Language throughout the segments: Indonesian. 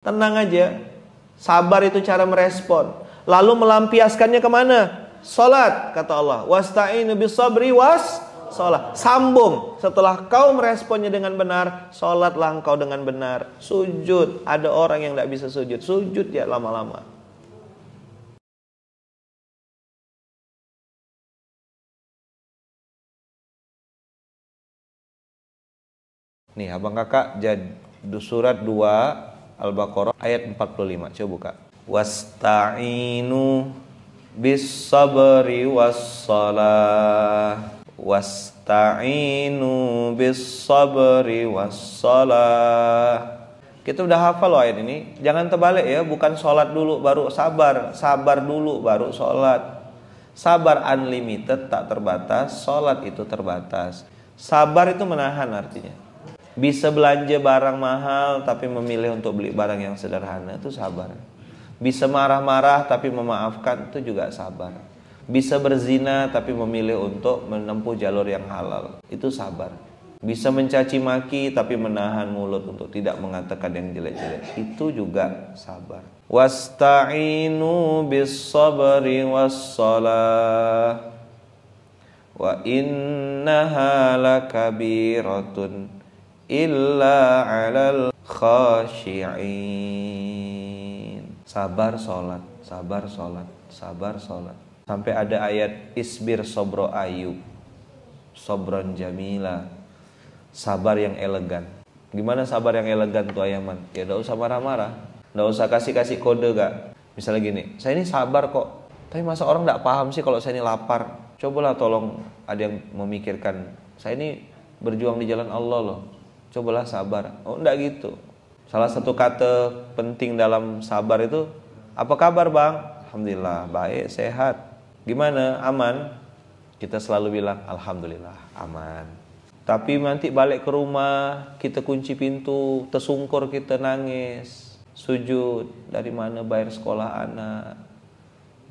Tenang aja. Sabar itu cara merespon. Lalu melampiaskannya kemana? Salat, kata Allah. Wasta'inu bisabri was salat. Sambung. Setelah kau meresponnya dengan benar, salatlah engkau dengan benar. Sujud. Ada orang yang tidak bisa sujud. Sujud ya lama-lama. Nih abang kakak jadi surat 2 Al-Baqarah ayat 45. Coba buka. Wasta'inu bis sabri was salah wasta'inu bis sabri was kita udah hafal loh ayat ini jangan terbalik ya bukan sholat dulu baru sabar sabar dulu baru sholat sabar unlimited tak terbatas sholat itu terbatas sabar itu menahan artinya bisa belanja barang mahal tapi memilih untuk beli barang yang sederhana itu sabar. Bisa marah-marah tapi memaafkan itu juga sabar. Bisa berzina tapi memilih untuk menempuh jalur yang halal itu sabar. Bisa mencaci maki tapi menahan mulut untuk tidak mengatakan yang jelek-jelek itu juga sabar. Wasta'inu bis sabri was salah wa innaha lakabiratun illa alal khashi'in sabar sholat sabar sholat sabar sholat sampai ada ayat isbir sobro ayub sobron jamila sabar yang elegan gimana sabar yang elegan tuh ayaman ya gak usah marah-marah gak usah kasih-kasih kode gak misalnya gini saya ini sabar kok tapi masa orang gak paham sih kalau saya ini lapar cobalah tolong ada yang memikirkan saya ini berjuang di jalan Allah loh cobalah sabar oh enggak gitu salah satu kata penting dalam sabar itu apa kabar bang alhamdulillah baik sehat gimana aman kita selalu bilang alhamdulillah aman tapi nanti balik ke rumah kita kunci pintu tersungkur kita nangis sujud dari mana bayar sekolah anak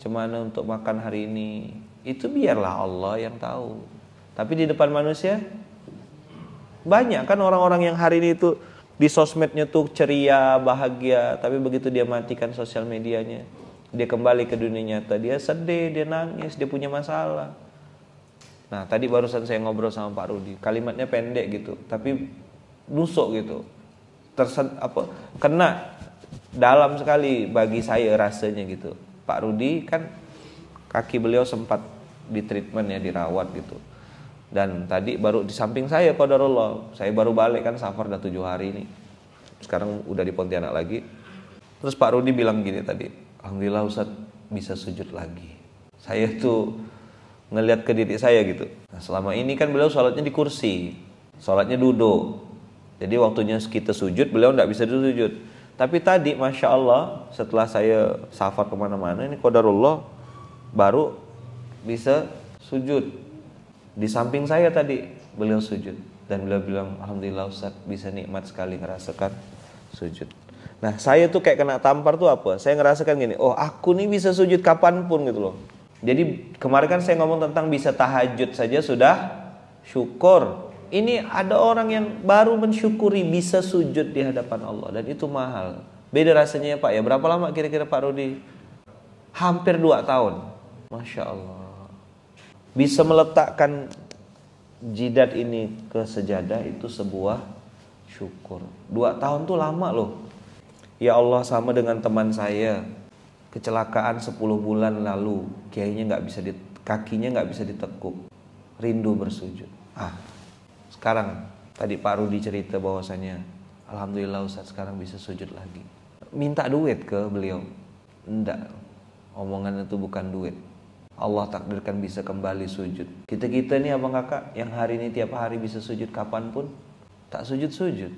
cemana untuk makan hari ini itu biarlah Allah yang tahu tapi di depan manusia banyak kan orang-orang yang hari ini tuh di sosmednya tuh ceria, bahagia, tapi begitu dia matikan sosial medianya, dia kembali ke dunia nyata, dia sedih, dia nangis, dia punya masalah. Nah, tadi barusan saya ngobrol sama Pak Rudi, kalimatnya pendek gitu, tapi nusuk gitu. Tersen apa kena dalam sekali bagi saya rasanya gitu. Pak Rudi kan kaki beliau sempat di treatment ya dirawat gitu dan tadi baru di samping saya kodarullah, saya baru balik kan safar udah tujuh hari ini. Sekarang udah di Pontianak lagi. Terus Pak Rudi bilang gini tadi, Alhamdulillah Ustaz bisa sujud lagi. Saya tuh ngelihat ke diri saya gitu. Nah, selama ini kan beliau sholatnya di kursi, sholatnya duduk. Jadi waktunya kita sujud, beliau nggak bisa sujud. Tapi tadi Masya Allah setelah saya safar kemana-mana ini kodarullah baru bisa sujud di samping saya tadi beliau sujud dan beliau bilang alhamdulillah Ustaz bisa nikmat sekali ngerasakan sujud. Nah, saya tuh kayak kena tampar tuh apa? Saya ngerasakan gini, oh aku nih bisa sujud kapanpun gitu loh. Jadi kemarin kan saya ngomong tentang bisa tahajud saja sudah syukur. Ini ada orang yang baru mensyukuri bisa sujud di hadapan Allah dan itu mahal. Beda rasanya ya Pak ya. Berapa lama kira-kira Pak Rudi? Hampir dua tahun. Masya Allah bisa meletakkan jidat ini ke sejadah itu sebuah syukur. Dua tahun tuh lama loh. Ya Allah sama dengan teman saya kecelakaan 10 bulan lalu kayaknya nggak bisa di kakinya nggak bisa ditekuk rindu bersujud ah sekarang tadi Pak Rudi cerita bahwasanya Alhamdulillah Ustaz sekarang bisa sujud lagi minta duit ke beliau enggak omongan itu bukan duit Allah takdirkan bisa kembali sujud. Kita-kita nih abang kakak yang hari ini tiap hari bisa sujud kapan pun tak sujud-sujud.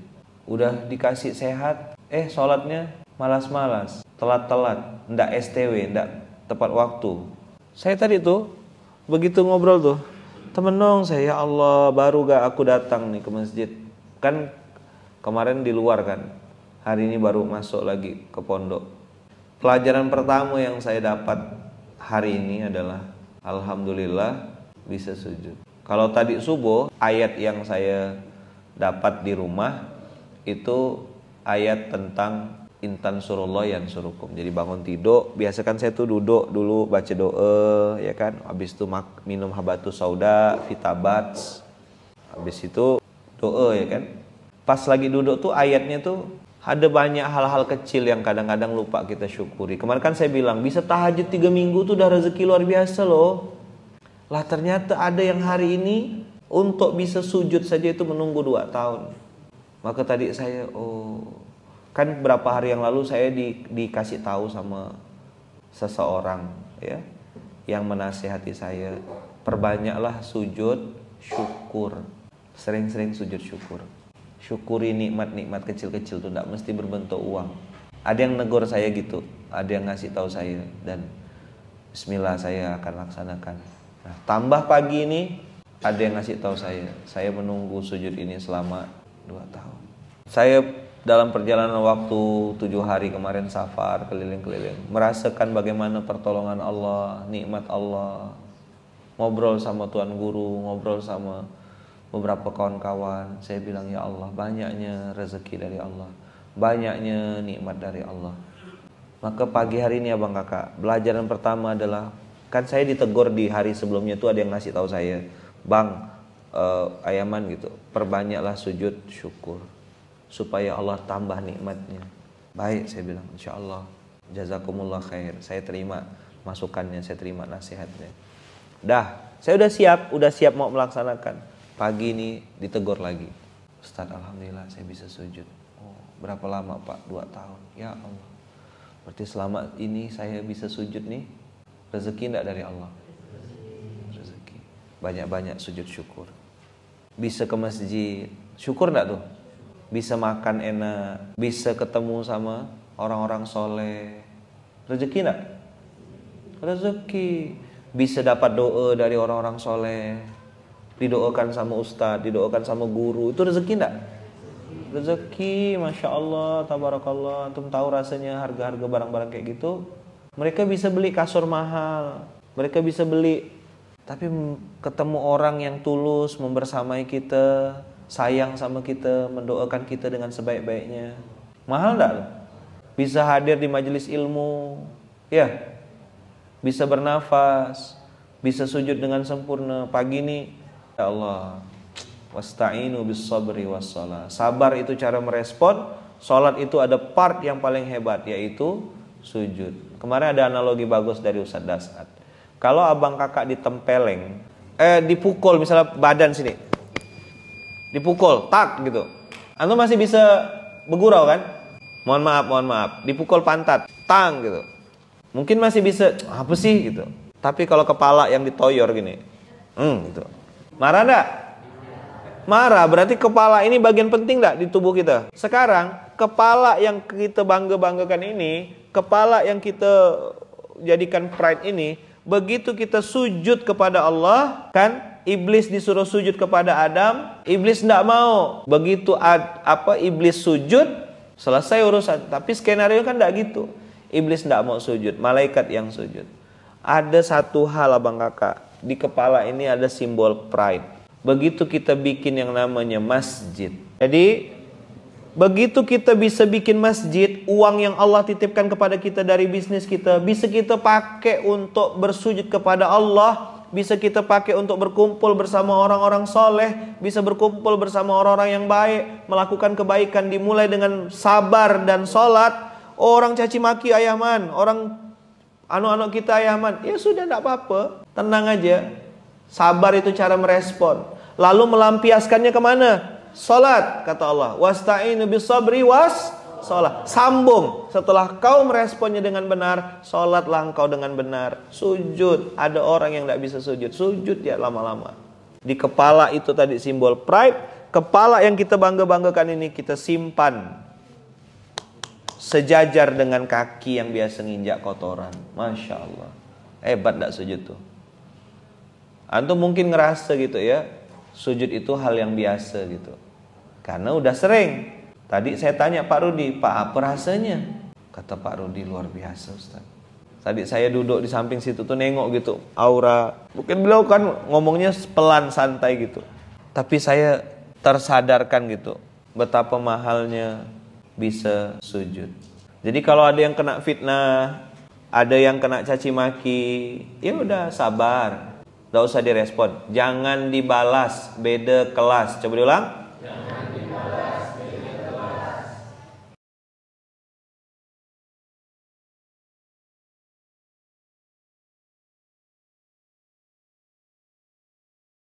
Udah dikasih sehat, eh sholatnya malas-malas, telat-telat, ndak STW, ndak tepat waktu. Saya tadi tuh, begitu ngobrol tuh, temen dong saya, ya Allah baru gak aku datang nih ke masjid. Kan kemarin di luar kan, hari ini baru masuk lagi ke pondok. Pelajaran pertama yang saya dapat hari ini adalah alhamdulillah bisa sujud. Kalau tadi subuh ayat yang saya dapat di rumah itu ayat tentang intan surullah yang surukum. Jadi bangun tidur, biasakan saya tuh duduk dulu baca doa ya kan. Habis itu minum habatus sauda, fitabats. Habis itu doa ya kan. Pas lagi duduk tuh ayatnya tuh ada banyak hal-hal kecil yang kadang-kadang lupa kita syukuri. Kemarin kan saya bilang, bisa tahajud tiga minggu itu udah rezeki luar biasa loh. Lah ternyata ada yang hari ini untuk bisa sujud saja itu menunggu dua tahun. Maka tadi saya, oh kan berapa hari yang lalu saya di, dikasih tahu sama seseorang ya yang menasihati saya perbanyaklah sujud syukur sering-sering sujud syukur syukuri nikmat-nikmat kecil-kecil itu tidak mesti berbentuk uang ada yang negor saya gitu ada yang ngasih tahu saya dan Bismillah saya akan laksanakan nah, tambah pagi ini ada yang ngasih tahu saya saya menunggu sujud ini selama dua tahun saya dalam perjalanan waktu tujuh hari kemarin safar keliling-keliling merasakan bagaimana pertolongan Allah nikmat Allah ngobrol sama Tuan Guru ngobrol sama beberapa kawan-kawan saya bilang ya Allah banyaknya rezeki dari Allah banyaknya nikmat dari Allah maka pagi hari ini abang kakak pelajaran pertama adalah kan saya ditegur di hari sebelumnya itu ada yang ngasih tahu saya bang uh, ayaman gitu perbanyaklah sujud syukur supaya Allah tambah nikmatnya baik saya bilang insya Allah jazakumullah khair saya terima masukannya saya terima nasihatnya dah saya udah siap udah siap mau melaksanakan pagi ini ditegur lagi Ustadz Alhamdulillah saya bisa sujud oh, berapa lama Pak dua tahun ya Allah berarti selama ini saya bisa sujud nih rezeki tidak dari Allah rezeki banyak-banyak sujud syukur bisa ke masjid syukur tidak tuh bisa makan enak bisa ketemu sama orang-orang soleh rezeki tidak rezeki bisa dapat doa dari orang-orang soleh didoakan sama ustadz, didoakan sama guru, itu rezeki enggak? Rezeki, masya Allah, tabarakallah, antum tahu rasanya harga-harga barang-barang kayak gitu. Mereka bisa beli kasur mahal, mereka bisa beli, tapi ketemu orang yang tulus, membersamai kita, sayang sama kita, mendoakan kita dengan sebaik-baiknya. Mahal enggak? Bisa hadir di majelis ilmu, ya, bisa bernafas, bisa sujud dengan sempurna. Pagi ini Ya Allah. Wasta'inu bis sabri was Sabar itu cara merespon, salat itu ada part yang paling hebat yaitu sujud. Kemarin ada analogi bagus dari Ustaz Dasat. Kalau abang kakak ditempeleng, eh dipukul misalnya badan sini. Dipukul, tak gitu. Antum masih bisa begurau kan? Mohon maaf, mohon maaf. Dipukul pantat, tang gitu. Mungkin masih bisa, apa sih gitu. Tapi kalau kepala yang ditoyor gini, hmm gitu Marah enggak? Marah berarti kepala ini bagian penting enggak di tubuh kita? Sekarang kepala yang kita bangga-banggakan ini, kepala yang kita jadikan pride ini, begitu kita sujud kepada Allah, kan iblis disuruh sujud kepada Adam, iblis enggak mau. Begitu ad, apa iblis sujud, selesai urusan. Tapi skenario kan enggak gitu. Iblis enggak mau sujud, malaikat yang sujud. Ada satu hal abang kakak di kepala ini ada simbol pride. Begitu kita bikin yang namanya masjid. Jadi begitu kita bisa bikin masjid, uang yang Allah titipkan kepada kita dari bisnis kita bisa kita pakai untuk bersujud kepada Allah, bisa kita pakai untuk berkumpul bersama orang-orang soleh, bisa berkumpul bersama orang-orang yang baik, melakukan kebaikan dimulai dengan sabar dan sholat. Orang caci maki ayaman, orang Anak-anak kita ayaman, ya sudah tidak apa-apa. Tenang aja. Sabar itu cara merespon. Lalu melampiaskannya kemana? Salat, kata Allah. Wasta'inu bisabri was sholat. Sambung. Setelah kau meresponnya dengan benar, sholatlah engkau dengan benar. Sujud. Ada orang yang tidak bisa sujud. Sujud ya lama-lama. Di kepala itu tadi simbol pride. Kepala yang kita bangga-banggakan ini kita simpan sejajar dengan kaki yang biasa nginjak kotoran. Masya Allah. Hebat gak sujud tuh? Antum mungkin ngerasa gitu ya, sujud itu hal yang biasa gitu. Karena udah sering. Tadi saya tanya Pak Rudi, Pak apa rasanya? Kata Pak Rudi luar biasa Ustaz. Tadi saya duduk di samping situ tuh nengok gitu aura. Mungkin beliau kan ngomongnya pelan santai gitu. Tapi saya tersadarkan gitu betapa mahalnya bisa sujud. Jadi kalau ada yang kena fitnah, ada yang kena caci maki, ya udah sabar. Gak usah direspon. Jangan dibalas, beda kelas. Coba diulang.